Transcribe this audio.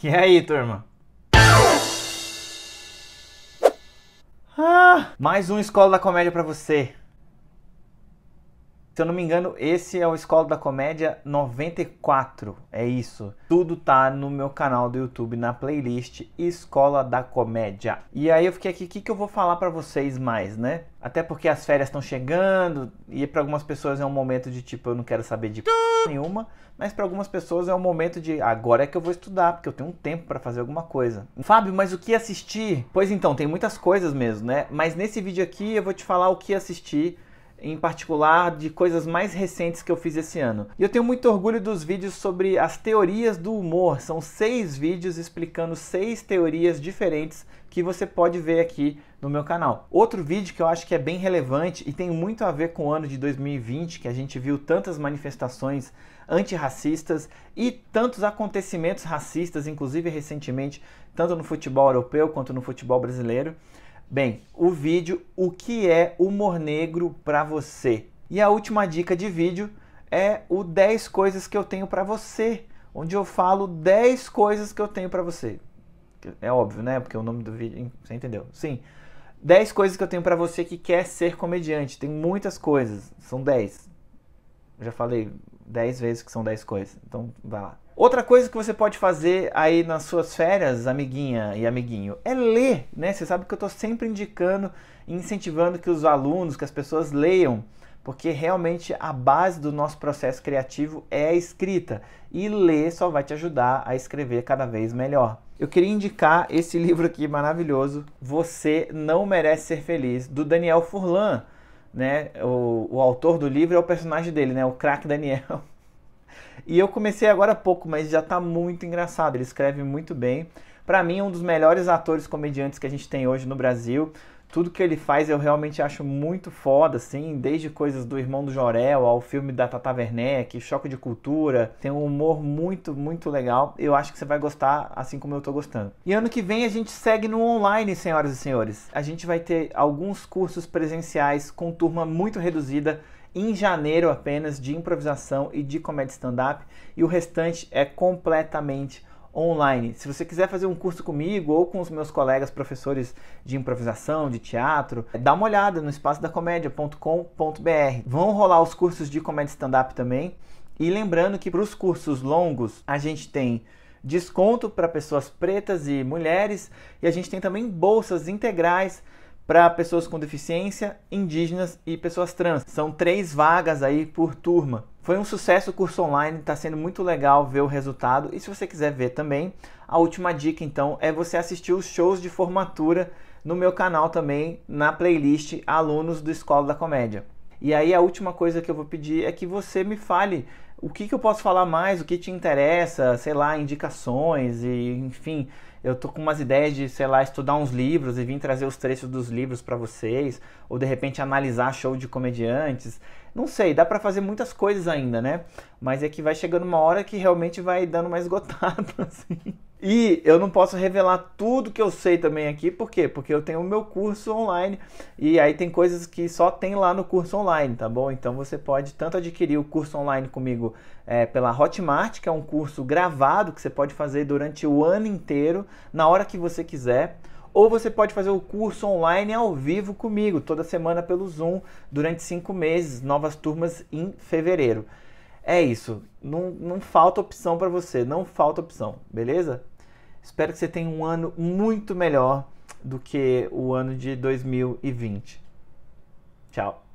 E aí, turma? Ah, mais um Escola da Comédia para você. Se eu não me engano, esse é o Escola da Comédia 94. É isso. Tudo tá no meu canal do YouTube na playlist Escola da Comédia. E aí eu fiquei aqui, o que, que eu vou falar para vocês mais, né? Até porque as férias estão chegando e para algumas pessoas é um momento de tipo, eu não quero saber de p... nenhuma, mas para algumas pessoas é um momento de agora é que eu vou estudar, porque eu tenho um tempo para fazer alguma coisa. Fábio, mas o que assistir? Pois então, tem muitas coisas mesmo, né? Mas nesse vídeo aqui eu vou te falar o que assistir em particular de coisas mais recentes que eu fiz esse ano. E eu tenho muito orgulho dos vídeos sobre as teorias do humor. São seis vídeos explicando seis teorias diferentes que você pode ver aqui no meu canal. Outro vídeo que eu acho que é bem relevante e tem muito a ver com o ano de 2020, que a gente viu tantas manifestações antirracistas e tantos acontecimentos racistas, inclusive recentemente, tanto no futebol europeu quanto no futebol brasileiro. Bem, o vídeo O que é humor negro para você? E a última dica de vídeo é o 10 coisas que eu tenho para você, onde eu falo 10 coisas que eu tenho para você. É óbvio, né? Porque o nome do vídeo, você entendeu? Sim. 10 coisas que eu tenho para você que quer ser comediante. Tem muitas coisas, são 10. Eu já falei 10 vezes que são 10 coisas, então vai lá. Outra coisa que você pode fazer aí nas suas férias, amiguinha e amiguinho, é ler, né? Você sabe que eu estou sempre indicando e incentivando que os alunos, que as pessoas leiam, porque realmente a base do nosso processo criativo é a escrita e ler só vai te ajudar a escrever cada vez melhor. Eu queria indicar esse livro aqui maravilhoso, Você Não Merece Ser Feliz, do Daniel Furlan né? O, o autor do livro é o personagem dele, né? O craque Daniel. E eu comecei agora há pouco, mas já está muito engraçado. Ele escreve muito bem. Para mim, um dos melhores atores comediantes que a gente tem hoje no Brasil tudo que ele faz eu realmente acho muito foda, assim, desde coisas do Irmão do Jorel ao filme da Tata Werneck, Choque de Cultura, tem um humor muito, muito legal. Eu acho que você vai gostar, assim como eu tô gostando. E ano que vem a gente segue no online, senhoras e senhores. A gente vai ter alguns cursos presenciais com turma muito reduzida em janeiro apenas de improvisação e de comédia stand-up, e o restante é completamente online. Se você quiser fazer um curso comigo ou com os meus colegas professores de improvisação, de teatro, dá uma olhada no espaçodacomédia.com.br. Vão rolar os cursos de comédia stand-up também. E lembrando que para os cursos longos a gente tem desconto para pessoas pretas e mulheres e a gente tem também bolsas integrais para pessoas com deficiência, indígenas e pessoas trans. São três vagas aí por turma. Foi um sucesso o curso online, está sendo muito legal ver o resultado. E se você quiser ver também, a última dica então é você assistir os shows de formatura no meu canal também, na playlist Alunos do Escola da Comédia. E aí a última coisa que eu vou pedir é que você me fale o que, que eu posso falar mais, o que te interessa, sei lá, indicações e enfim, eu tô com umas ideias de, sei lá, estudar uns livros e vir trazer os trechos dos livros para vocês, ou de repente analisar show de comediantes. Não sei, dá para fazer muitas coisas ainda, né? Mas é que vai chegando uma hora que realmente vai dando uma esgotada, assim. E eu não posso revelar tudo que eu sei também aqui, por quê? Porque eu tenho o meu curso online e aí tem coisas que só tem lá no curso online, tá bom? Então você pode tanto adquirir o curso online comigo é, pela Hotmart, que é um curso gravado que você pode fazer durante o ano inteiro, na hora que você quiser ou você pode fazer o curso online ao vivo comigo, toda semana pelo Zoom, durante cinco meses, novas turmas em fevereiro. É isso, não, não falta opção para você, não falta opção, beleza? Espero que você tenha um ano muito melhor do que o ano de 2020. Tchau.